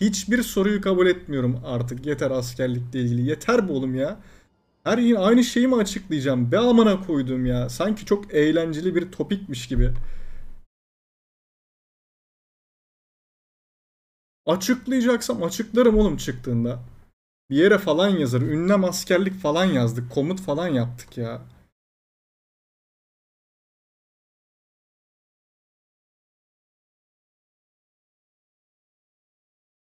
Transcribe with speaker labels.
Speaker 1: hiçbir soruyu kabul etmiyorum artık. Yeter askerlikle ilgili. Yeter bu oğlum ya.
Speaker 2: Her yine aynı şeyi mi açıklayacağım? Be amana koydum ya. Sanki çok eğlenceli bir topikmiş gibi. Açıklayacaksam açıklarım oğlum çıktığında. Bir yere falan yazar. Ünlem askerlik falan yazdık. Komut
Speaker 3: falan yaptık ya.